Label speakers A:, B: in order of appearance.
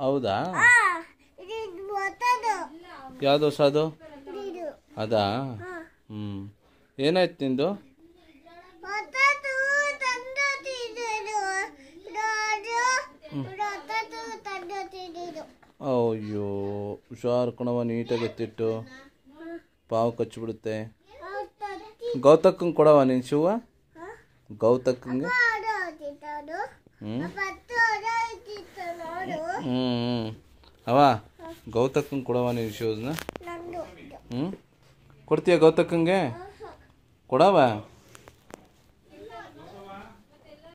A: ಹೌದಾ
B: ಯಾವ ದೋಸ ಅದು ಅದಾ
A: ಹ್ಞೂ ಏನಾಯ್ತು ನಿಂದು ಅಯ್ಯೋ ಹುಷಾರು ಕಣವ ನೀಟಾಗಿ ಎತ್ತಿಟ್ಟು ಪಾವು ಕಚ್ಚಿಬಿಡುತ್ತೆ ಗೌತಕ್ಕಂಗೆ ಕೊಡವ ನೀನು ಶಿವ ಗೌತಕ್ಕಂಗೆ
B: ಹ್ಞೂ ಹ್ಞೂ
A: ಅವ ಗೌತಕ್ಕಂಗೆ ಕೊಡವ ನೀನು ಶೂಸ್ನ ಹ್ಞೂ ಕೊಡ್ತೀಯ ಗೌತಕ್ಕಂಗೆ ಕೊಡವಾ